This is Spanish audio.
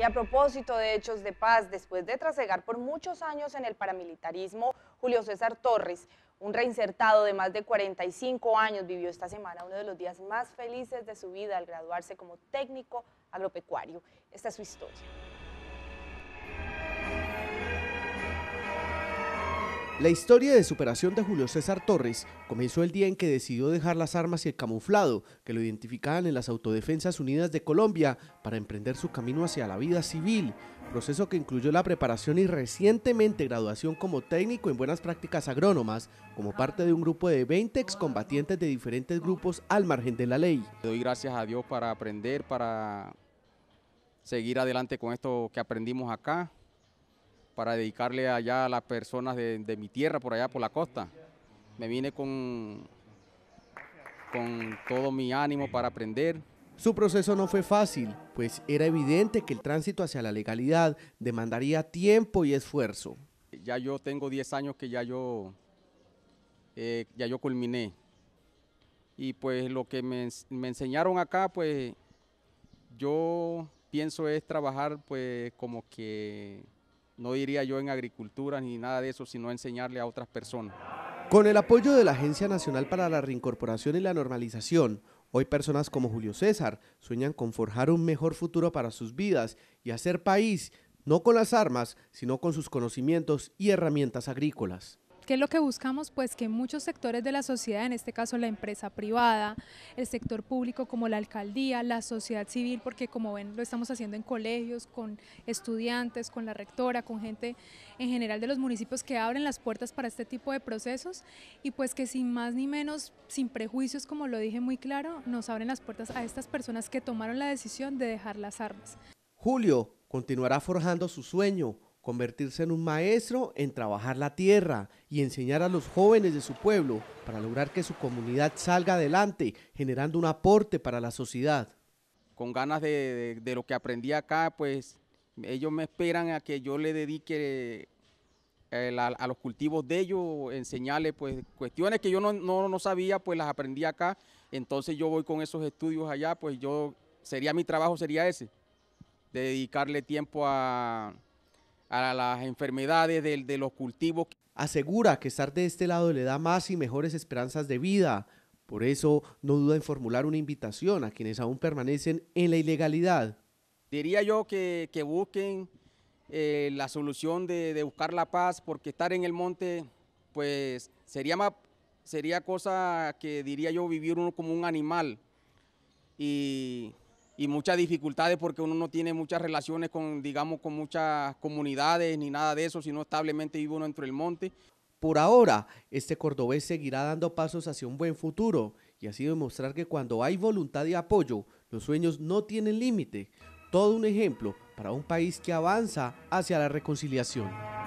Y a propósito de hechos de paz, después de trasegar por muchos años en el paramilitarismo, Julio César Torres, un reinsertado de más de 45 años, vivió esta semana uno de los días más felices de su vida al graduarse como técnico agropecuario. Esta es su historia. La historia de superación de Julio César Torres comenzó el día en que decidió dejar las armas y el camuflado que lo identificaban en las Autodefensas Unidas de Colombia para emprender su camino hacia la vida civil, proceso que incluyó la preparación y recientemente graduación como técnico en buenas prácticas agrónomas, como parte de un grupo de 20 excombatientes de diferentes grupos al margen de la ley. Doy gracias a Dios para aprender, para seguir adelante con esto que aprendimos acá para dedicarle allá a las personas de, mi tierra, por allá por la costa. Me vine con, con todo mi ánimo para aprender. Su proceso no fue fácil, pues era evidente que el tránsito hacia la legalidad demandaría tiempo y esfuerzo. Ya yo tengo 10 años que ya yo, eh, ya yo culminé. Y pues lo que me, me enseñaron acá, pues yo pienso es trabajar pues como que no diría yo en agricultura ni nada de eso, sino enseñarle a otras personas. Con el apoyo de la Agencia Nacional para la Reincorporación y la Normalización, hoy personas como Julio César sueñan con forjar un mejor futuro para sus vidas y hacer país, no con las armas, sino con sus conocimientos y herramientas agrícolas. ¿Qué es lo que buscamos? Pues que muchos sectores de la sociedad, en este caso la empresa privada, el sector público como la alcaldía, la sociedad civil, porque como ven lo estamos haciendo en colegios, con estudiantes, con la rectora, con gente en general de los municipios que abren las puertas para este tipo de procesos y pues que sin más ni menos, sin prejuicios, como lo dije muy claro, nos abren las puertas a estas personas que tomaron la decisión de dejar las armas. Julio continuará forjando su sueño convertirse en un maestro en trabajar la tierra y enseñar a los jóvenes de su pueblo para lograr que su comunidad salga adelante, generando un aporte para la sociedad. Con ganas de, lo que aprendí acá, pues ellos me esperan a que yo le dedique eh, a los cultivos de ellos, enseñarles pues cuestiones que yo no, no sabía, pues las aprendí acá, entonces yo voy con esos estudios allá, pues yo, sería mi trabajo, sería ese, dedicarle tiempo a, a las enfermedades de, de los cultivos. Asegura que estar de este lado le da más y mejores esperanzas de vida. Por eso no duda en formular una invitación a quienes aún permanecen en la ilegalidad. Diría yo que, busquen eh, la solución de, de, buscar la paz, porque estar en el monte, pues sería, sería cosa que diría yo vivir uno como un animal. Y y muchas dificultades porque uno no tiene muchas relaciones con, digamos, con muchas comunidades ni nada de eso, sino establemente vive uno dentro del monte. Por ahora, este cordobés seguirá dando pasos hacia un buen futuro y así demostrar que cuando hay voluntad y apoyo, los sueños no tienen límite. Todo un ejemplo para un país que avanza hacia la reconciliación.